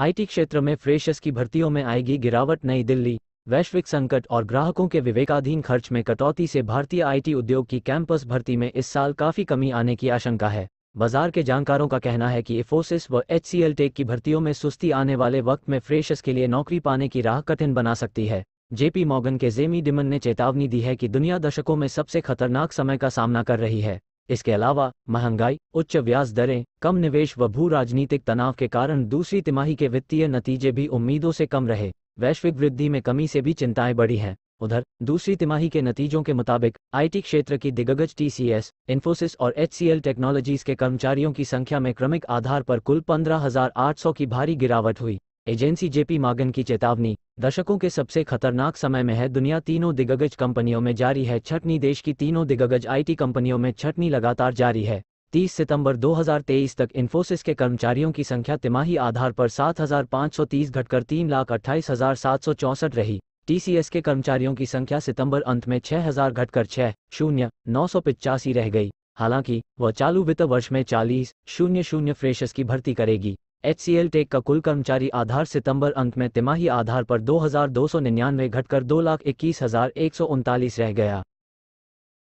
IT क्षेत्र में freshers की भर्तियों में आएगी गिरावट नई दिल्ली वैश्विक संकट और ग्राहकों के विवेकाधीन खर्च में कटौती से भारतीय आईटी उद्योग की कैंपस भर्ती में इस साल काफी कमी आने की आशंका है बाजार के जानकारों का कहना है कि इफोसिस व एच टेक की भर्तियों में सुस्ती आने वाले वक्त में फ्रेशर्स के लिए नौकरी पाने की राह कठिन बना सकती है जेपी मॉगन के जेमी डिमन ने चेतावनी दी है कि दुनिया दशकों में सबसे खतरनाक समय का सामना कर रही है इसके अलावा महंगाई उच्च ब्याज दरें कम निवेश व भू राजनीतिक तनाव के कारण दूसरी तिमाही के वित्तीय नतीजे भी उम्मीदों से कम रहे वैश्विक वृद्धि में कमी से भी चिंताएं बढ़ी हैं उधर दूसरी तिमाही के नतीजों के मुताबिक आईटी क्षेत्र की दिग्गज टीसीएस, इंफोसिस और एचसीएल टेक्नोलॉजीज के कर्मचारियों की संख्या में क्रमिक आधार पर कुल 15,800 की भारी गिरावट हुई एजेंसी जेपी मागन की चेतावनी दशकों के सबसे खतरनाक समय में है दुनिया तीनों दिग्गज कंपनियों में जारी है छठनी देश की तीनों दिग्गज आईटी कंपनियों में छठनी लगातार जारी है 30 सितंबर 2023 तक इन्फोसिस के कर्मचारियों की संख्या तिमाही आधार पर 7,530 घटकर तीन लाख अट्ठाईस हजार सात सौ चौंसठ रही टीसीएस के कर्मचारियों की संख्या सितंबर अंत में 6,000 घटकर छह शून्य नौ सौ पिचासी रह गई हालांकि वह चालू वित्त वर्ष में चालीस शून्य शून्य फ्रेशर्स की भर्ती करेगी सी टेक का कुल कर्मचारी आधार सितंबर अंत में तिमाही आधार पर दो घटकर दो लाख इक्कीस हजार एक सौ उनतालीस रह गया